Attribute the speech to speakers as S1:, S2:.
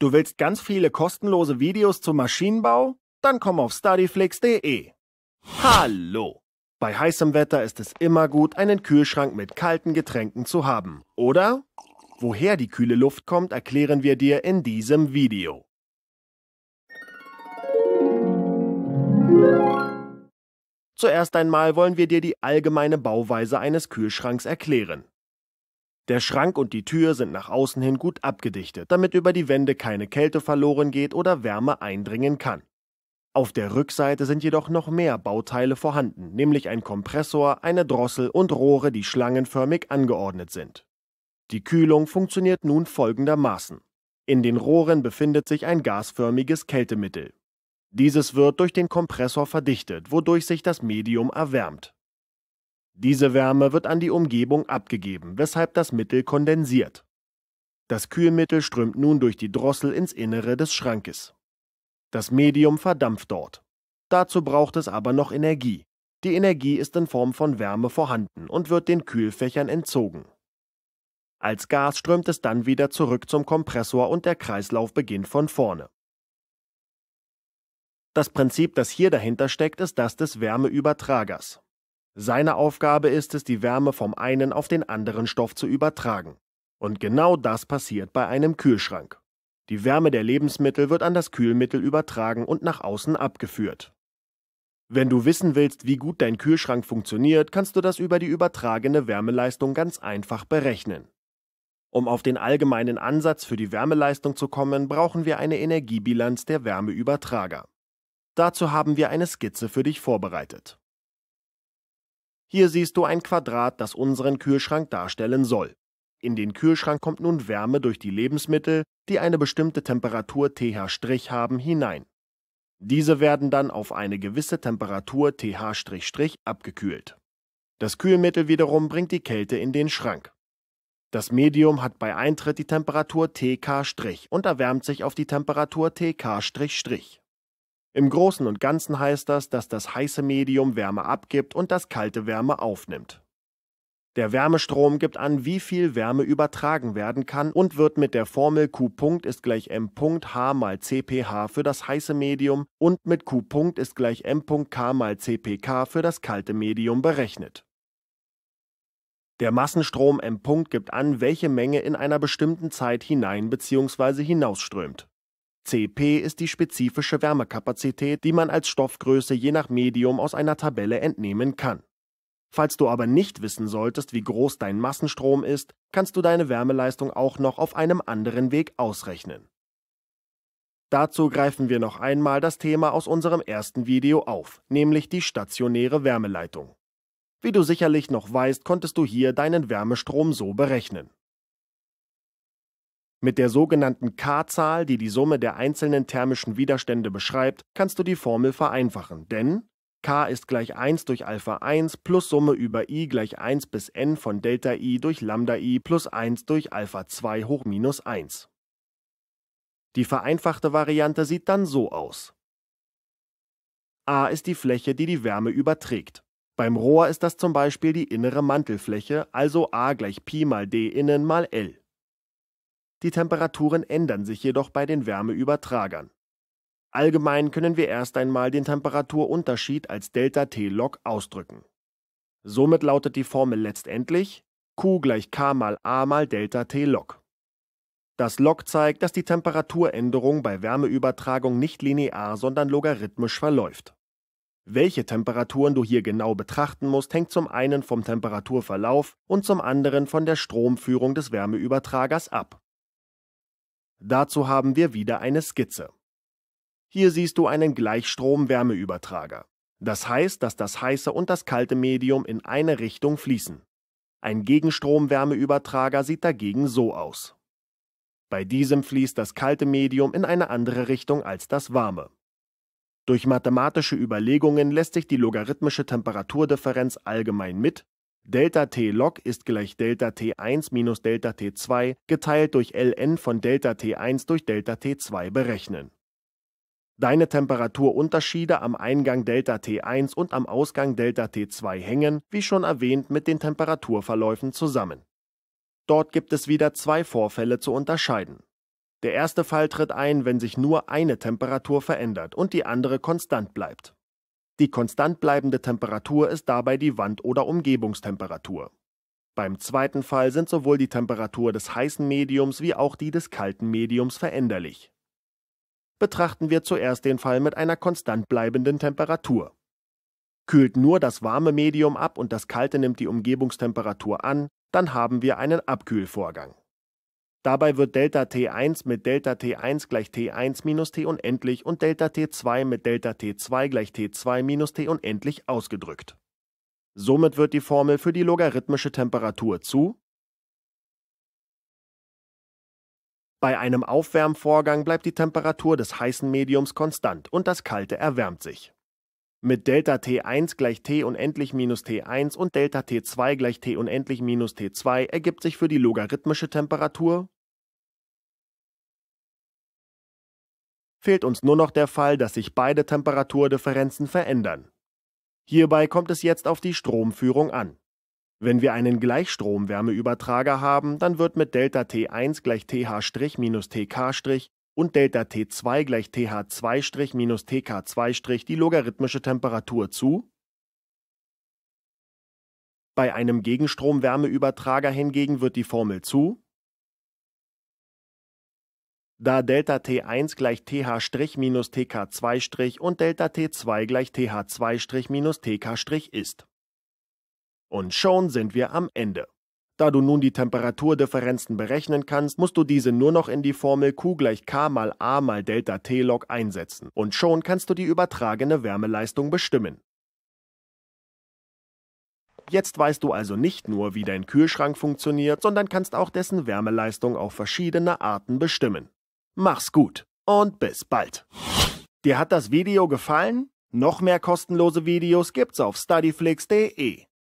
S1: Du willst ganz viele kostenlose Videos zum Maschinenbau? Dann komm auf studyflix.de. Hallo! Bei heißem Wetter ist es immer gut, einen Kühlschrank mit kalten Getränken zu haben, oder? Woher die kühle Luft kommt, erklären wir dir in diesem Video. Zuerst einmal wollen wir dir die allgemeine Bauweise eines Kühlschranks erklären. Der Schrank und die Tür sind nach außen hin gut abgedichtet, damit über die Wände keine Kälte verloren geht oder Wärme eindringen kann. Auf der Rückseite sind jedoch noch mehr Bauteile vorhanden, nämlich ein Kompressor, eine Drossel und Rohre, die schlangenförmig angeordnet sind. Die Kühlung funktioniert nun folgendermaßen. In den Rohren befindet sich ein gasförmiges Kältemittel. Dieses wird durch den Kompressor verdichtet, wodurch sich das Medium erwärmt. Diese Wärme wird an die Umgebung abgegeben, weshalb das Mittel kondensiert. Das Kühlmittel strömt nun durch die Drossel ins Innere des Schrankes. Das Medium verdampft dort. Dazu braucht es aber noch Energie. Die Energie ist in Form von Wärme vorhanden und wird den Kühlfächern entzogen. Als Gas strömt es dann wieder zurück zum Kompressor und der Kreislauf beginnt von vorne. Das Prinzip, das hier dahinter steckt, ist das des Wärmeübertragers. Seine Aufgabe ist es, die Wärme vom einen auf den anderen Stoff zu übertragen. Und genau das passiert bei einem Kühlschrank. Die Wärme der Lebensmittel wird an das Kühlmittel übertragen und nach außen abgeführt. Wenn du wissen willst, wie gut dein Kühlschrank funktioniert, kannst du das über die übertragene Wärmeleistung ganz einfach berechnen. Um auf den allgemeinen Ansatz für die Wärmeleistung zu kommen, brauchen wir eine Energiebilanz der Wärmeübertrager. Dazu haben wir eine Skizze für dich vorbereitet. Hier siehst du ein Quadrat, das unseren Kühlschrank darstellen soll. In den Kühlschrank kommt nun Wärme durch die Lebensmittel, die eine bestimmte Temperatur TH- haben, hinein. Diese werden dann auf eine gewisse Temperatur TH- abgekühlt. Das Kühlmittel wiederum bringt die Kälte in den Schrank. Das Medium hat bei Eintritt die Temperatur TK- und erwärmt sich auf die Temperatur TK-. Im Großen und Ganzen heißt das, dass das heiße Medium Wärme abgibt und das kalte Wärme aufnimmt. Der Wärmestrom gibt an, wie viel Wärme übertragen werden kann und wird mit der Formel Q -Punkt ist gleich M -Punkt H mal CPH für das heiße Medium und mit Q -Punkt ist gleich M -Punkt K mal CPK für das kalte Medium berechnet. Der Massenstrom M -Punkt gibt an, welche Menge in einer bestimmten Zeit hinein bzw. hinausströmt. Cp ist die spezifische Wärmekapazität, die man als Stoffgröße je nach Medium aus einer Tabelle entnehmen kann. Falls du aber nicht wissen solltest, wie groß dein Massenstrom ist, kannst du deine Wärmeleistung auch noch auf einem anderen Weg ausrechnen. Dazu greifen wir noch einmal das Thema aus unserem ersten Video auf, nämlich die stationäre Wärmeleitung. Wie du sicherlich noch weißt, konntest du hier deinen Wärmestrom so berechnen. Mit der sogenannten K-Zahl, die die Summe der einzelnen thermischen Widerstände beschreibt, kannst du die Formel vereinfachen, denn K ist gleich 1 durch Alpha 1 plus Summe über I gleich 1 bis N von Delta I durch Lambda I plus 1 durch Alpha 2 hoch minus 1. Die vereinfachte Variante sieht dann so aus. A ist die Fläche, die die Wärme überträgt. Beim Rohr ist das zum Beispiel die innere Mantelfläche, also A gleich Pi mal D innen mal L. Die Temperaturen ändern sich jedoch bei den Wärmeübertragern. Allgemein können wir erst einmal den Temperaturunterschied als Delta T log ausdrücken. Somit lautet die Formel letztendlich Q gleich K mal A mal Delta T log. Das Log zeigt, dass die Temperaturänderung bei Wärmeübertragung nicht linear, sondern logarithmisch verläuft. Welche Temperaturen du hier genau betrachten musst, hängt zum einen vom Temperaturverlauf und zum anderen von der Stromführung des Wärmeübertragers ab. Dazu haben wir wieder eine Skizze. Hier siehst du einen Gleichstrom-Wärmeübertrager. Das heißt, dass das heiße und das kalte Medium in eine Richtung fließen. Ein Gegenstrom-Wärmeübertrager sieht dagegen so aus. Bei diesem fließt das kalte Medium in eine andere Richtung als das warme. Durch mathematische Überlegungen lässt sich die logarithmische Temperaturdifferenz allgemein mit Delta T log ist gleich Delta T1 minus Delta T2 geteilt durch ln von Delta T1 durch Delta T2 berechnen. Deine Temperaturunterschiede am Eingang Delta T1 und am Ausgang Delta T2 hängen, wie schon erwähnt, mit den Temperaturverläufen zusammen. Dort gibt es wieder zwei Vorfälle zu unterscheiden. Der erste Fall tritt ein, wenn sich nur eine Temperatur verändert und die andere konstant bleibt. Die konstant bleibende Temperatur ist dabei die Wand- oder Umgebungstemperatur. Beim zweiten Fall sind sowohl die Temperatur des heißen Mediums wie auch die des kalten Mediums veränderlich. Betrachten wir zuerst den Fall mit einer konstant bleibenden Temperatur. Kühlt nur das warme Medium ab und das kalte nimmt die Umgebungstemperatur an, dann haben wir einen Abkühlvorgang. Dabei wird Delta T1 mit Delta T1 gleich T1 minus T unendlich und Delta T2 mit Delta T2 gleich T2 minus T unendlich ausgedrückt. Somit wird die Formel für die logarithmische Temperatur zu Bei einem Aufwärmvorgang bleibt die Temperatur des heißen Mediums konstant und das kalte erwärmt sich mit Delta T1 gleich T unendlich minus T1 und Delta T2 gleich T unendlich minus T2 ergibt sich für die logarithmische Temperatur fehlt uns nur noch der Fall, dass sich beide Temperaturdifferenzen verändern. Hierbei kommt es jetzt auf die Stromführung an. Wenn wir einen Gleichstromwärmeübertrager haben, dann wird mit Delta T1 gleich TH- minus TK- und Delta T2 gleich TH2- minus TK2- die logarithmische Temperatur zu. Bei einem Gegenstromwärmeübertrager hingegen wird die Formel zu. Da Delta T1 gleich TH- minus TK2- und Delta T2 gleich TH2- minus TK- ist. Und schon sind wir am Ende. Da du nun die Temperaturdifferenzen berechnen kannst, musst du diese nur noch in die Formel Q gleich K mal A mal Delta T log einsetzen. Und schon kannst du die übertragene Wärmeleistung bestimmen. Jetzt weißt du also nicht nur, wie dein Kühlschrank funktioniert, sondern kannst auch dessen Wärmeleistung auf verschiedene Arten bestimmen. Mach's gut und bis bald. Dir hat das Video gefallen? Noch mehr kostenlose Videos gibt's auf studyflix.de.